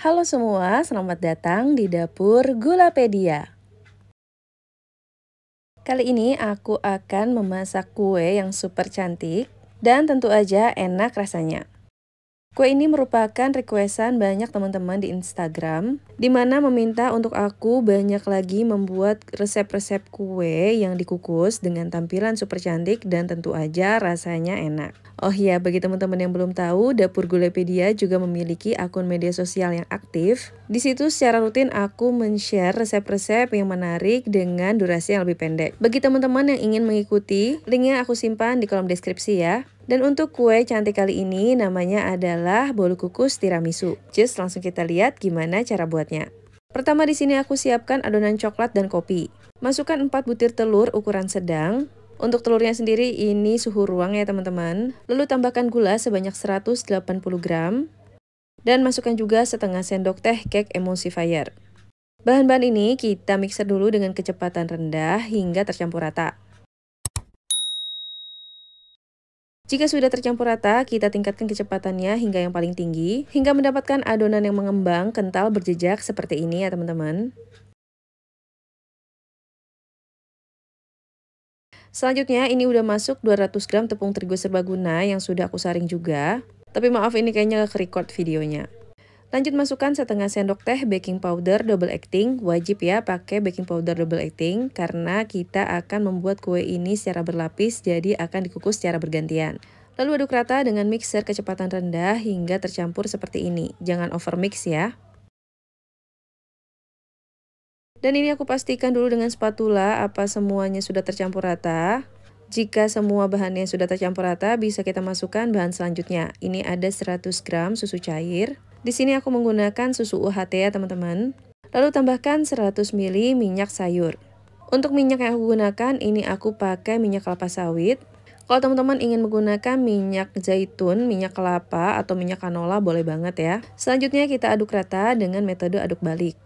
Halo semua, selamat datang di dapur Gulapedia. Kali ini aku akan memasak kue yang super cantik dan tentu aja enak rasanya. Kue ini merupakan requestan banyak teman-teman di Instagram, di mana meminta untuk aku banyak lagi membuat resep-resep kue yang dikukus dengan tampilan super cantik dan tentu aja rasanya enak. Oh iya, bagi teman-teman yang belum tahu, Dapur Gulepedia juga memiliki akun media sosial yang aktif. Di situ secara rutin aku men-share resep-resep yang menarik dengan durasi yang lebih pendek. Bagi teman-teman yang ingin mengikuti, linknya aku simpan di kolom deskripsi ya. Dan untuk kue cantik kali ini namanya adalah bolu kukus tiramisu. Just langsung kita lihat gimana cara buatnya. Pertama di sini aku siapkan adonan coklat dan kopi. Masukkan 4 butir telur ukuran sedang, untuk telurnya sendiri ini suhu ruang ya teman-teman. Lalu tambahkan gula sebanyak 180 gram. Dan masukkan juga setengah sendok teh cake emulsifier. Bahan-bahan ini kita mixer dulu dengan kecepatan rendah hingga tercampur rata. Jika sudah tercampur rata, kita tingkatkan kecepatannya hingga yang paling tinggi, hingga mendapatkan adonan yang mengembang, kental, berjejak seperti ini ya teman-teman. Selanjutnya ini udah masuk 200 gram tepung terigu serbaguna yang sudah aku saring juga. Tapi maaf ini kayaknya ke record videonya. Lanjut masukkan setengah sendok teh baking powder double acting. Wajib ya pakai baking powder double acting karena kita akan membuat kue ini secara berlapis jadi akan dikukus secara bergantian. Lalu aduk rata dengan mixer kecepatan rendah hingga tercampur seperti ini. Jangan over mix ya. Dan ini aku pastikan dulu dengan spatula apa semuanya sudah tercampur rata. Jika semua bahannya sudah tercampur rata, bisa kita masukkan bahan selanjutnya. Ini ada 100 gram susu cair, di sini aku menggunakan susu UHT ya teman-teman. Lalu tambahkan 100 ml minyak sayur. Untuk minyak yang aku gunakan, ini aku pakai minyak kelapa sawit. Kalau teman-teman ingin menggunakan minyak zaitun, minyak kelapa, atau minyak canola boleh banget ya. Selanjutnya kita aduk rata dengan metode aduk balik.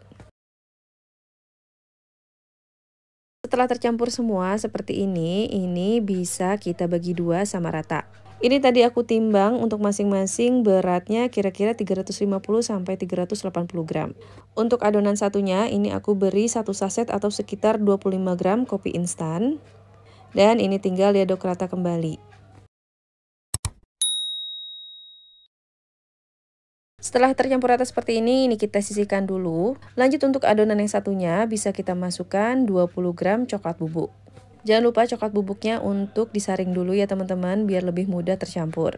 Setelah tercampur semua seperti ini, ini bisa kita bagi dua sama rata. Ini tadi aku timbang untuk masing-masing beratnya kira-kira 350 sampai 380 gram. Untuk adonan satunya ini aku beri satu saset atau sekitar 25 gram kopi instan. Dan ini tinggal diaduk rata kembali. Setelah tercampur rata seperti ini, ini kita sisihkan dulu. Lanjut untuk adonan yang satunya, bisa kita masukkan 20 gram coklat bubuk. Jangan lupa coklat bubuknya untuk disaring dulu ya teman-teman biar lebih mudah tercampur.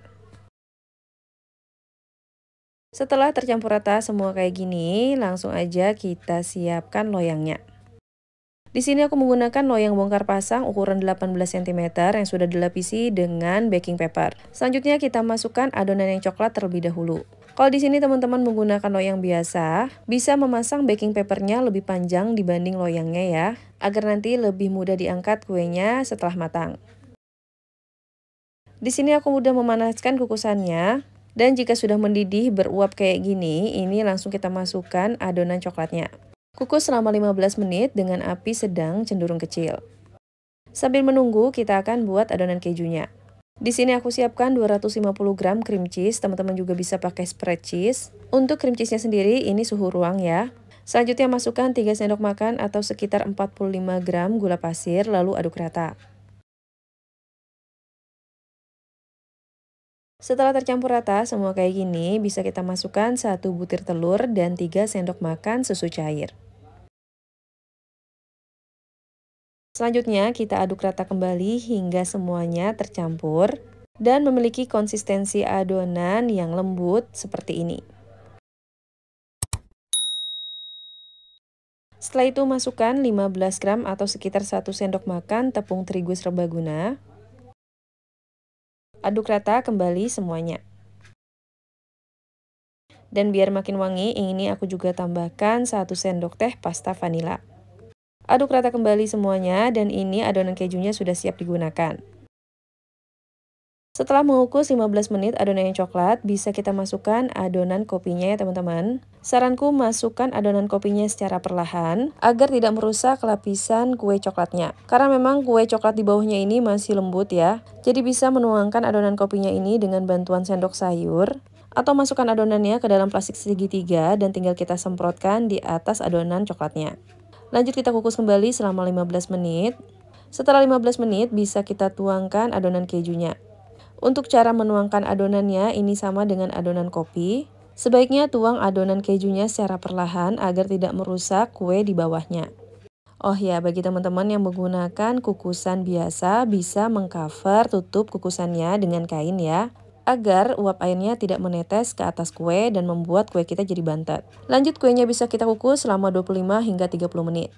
Setelah tercampur rata semua kayak gini, langsung aja kita siapkan loyangnya. Di sini aku menggunakan loyang bongkar pasang ukuran 18 cm yang sudah dilapisi dengan baking paper. Selanjutnya kita masukkan adonan yang coklat terlebih dahulu. Kalau di sini teman-teman menggunakan loyang biasa, bisa memasang baking papernya lebih panjang dibanding loyangnya ya, agar nanti lebih mudah diangkat kuenya setelah matang. Di sini aku udah memanaskan kukusannya, dan jika sudah mendidih beruap kayak gini, ini langsung kita masukkan adonan coklatnya. Kukus selama 15 menit dengan api sedang cenderung kecil. Sambil menunggu, kita akan buat adonan kejunya. Di sini aku siapkan 250 gram cream cheese, teman-teman juga bisa pakai spread cheese. Untuk cream cheese-nya sendiri ini suhu ruang ya. Selanjutnya masukkan 3 sendok makan atau sekitar 45 gram gula pasir lalu aduk rata. Setelah tercampur rata semua kayak gini, bisa kita masukkan 1 butir telur dan 3 sendok makan susu cair. Selanjutnya kita aduk rata kembali hingga semuanya tercampur dan memiliki konsistensi adonan yang lembut seperti ini. Setelah itu masukkan 15 gram atau sekitar 1 sendok makan tepung terigu serbaguna. Aduk rata kembali semuanya. Dan biar makin wangi, ini aku juga tambahkan 1 sendok teh pasta vanila. Aduk rata kembali semuanya dan ini adonan kejunya sudah siap digunakan. Setelah mengukus 15 menit adonan yang coklat, bisa kita masukkan adonan kopinya ya teman-teman. Saranku masukkan adonan kopinya secara perlahan agar tidak merusak lapisan kue coklatnya. Karena memang kue coklat di bawahnya ini masih lembut ya. Jadi bisa menuangkan adonan kopinya ini dengan bantuan sendok sayur atau masukkan adonannya ke dalam plastik segitiga dan tinggal kita semprotkan di atas adonan coklatnya. Lanjut kita kukus kembali selama 15 menit. Setelah 15 menit bisa kita tuangkan adonan kejunya. Untuk cara menuangkan adonannya ini sama dengan adonan kopi. Sebaiknya tuang adonan kejunya secara perlahan agar tidak merusak kue di bawahnya. Oh ya, bagi teman-teman yang menggunakan kukusan biasa bisa mengcover tutup kukusannya dengan kain ya agar uap airnya tidak menetes ke atas kue dan membuat kue kita jadi bantet. Lanjut kuenya bisa kita kukus selama 25 hingga 30 menit.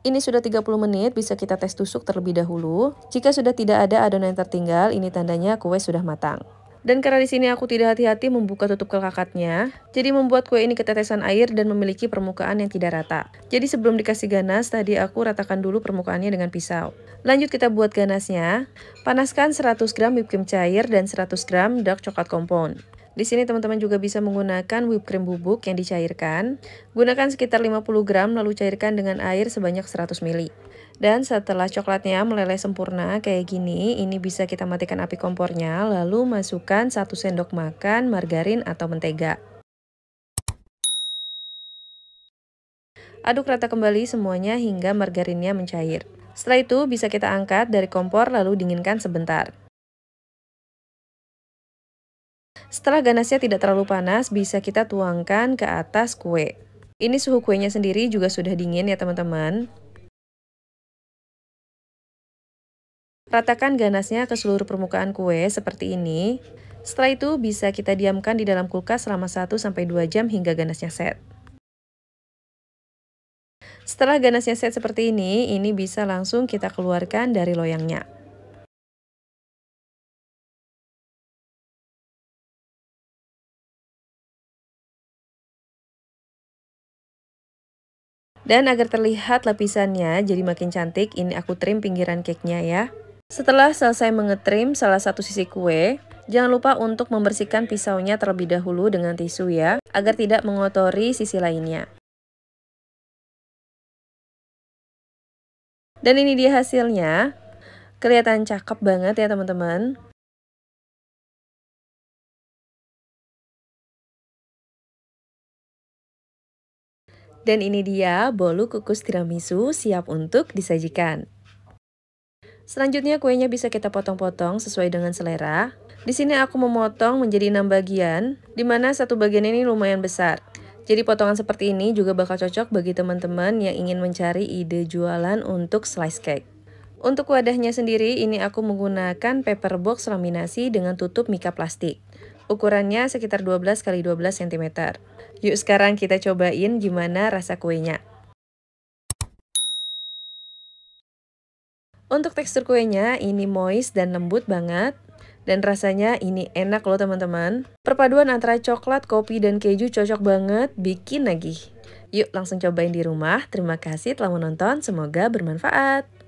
Ini sudah 30 menit, bisa kita tes tusuk terlebih dahulu. Jika sudah tidak ada adonan yang tertinggal, ini tandanya kue sudah matang. Dan karena di sini aku tidak hati-hati membuka tutup kelakatnya, jadi membuat kue ini ketetesan air dan memiliki permukaan yang tidak rata. Jadi sebelum dikasih ganas, tadi aku ratakan dulu permukaannya dengan pisau. Lanjut kita buat ganasnya. Panaskan 100 gram whipped cream cair dan 100 gram dark coklat kompon. Di sini teman-teman juga bisa menggunakan whipped cream bubuk yang dicairkan. Gunakan sekitar 50 gram lalu cairkan dengan air sebanyak 100 ml. Dan setelah coklatnya meleleh sempurna kayak gini, ini bisa kita matikan api kompornya, lalu masukkan 1 sendok makan margarin atau mentega. Aduk rata kembali semuanya hingga margarinnya mencair. Setelah itu bisa kita angkat dari kompor lalu dinginkan sebentar. Setelah ganasnya tidak terlalu panas, bisa kita tuangkan ke atas kue. Ini suhu kuenya sendiri juga sudah dingin ya teman-teman. Ratakan ganasnya ke seluruh permukaan kue seperti ini. Setelah itu bisa kita diamkan di dalam kulkas selama 1-2 jam hingga ganasnya set. Setelah ganasnya set seperti ini, ini bisa langsung kita keluarkan dari loyangnya. Dan agar terlihat lapisannya jadi makin cantik, ini aku trim pinggiran cake-nya ya. Setelah selesai mengetrim salah satu sisi kue, jangan lupa untuk membersihkan pisaunya terlebih dahulu dengan tisu ya, agar tidak mengotori sisi lainnya. Dan ini dia hasilnya. Kelihatan cakep banget ya teman-teman. Dan ini dia bolu kukus tiramisu siap untuk disajikan. Selanjutnya kuenya bisa kita potong-potong sesuai dengan selera. Di sini aku memotong menjadi enam bagian, di mana satu bagian ini lumayan besar. Jadi potongan seperti ini juga bakal cocok bagi teman-teman yang ingin mencari ide jualan untuk slice cake. Untuk wadahnya sendiri, ini aku menggunakan paper box laminasi dengan tutup mika plastik. Ukurannya sekitar 12 x 12 cm. Yuk sekarang kita cobain gimana rasa kuenya. Untuk tekstur kuenya ini moist dan lembut banget. Dan rasanya ini enak loh teman-teman. Perpaduan antara coklat, kopi, dan keju cocok banget bikin nagih. Yuk langsung cobain di rumah. Terima kasih telah menonton, semoga bermanfaat.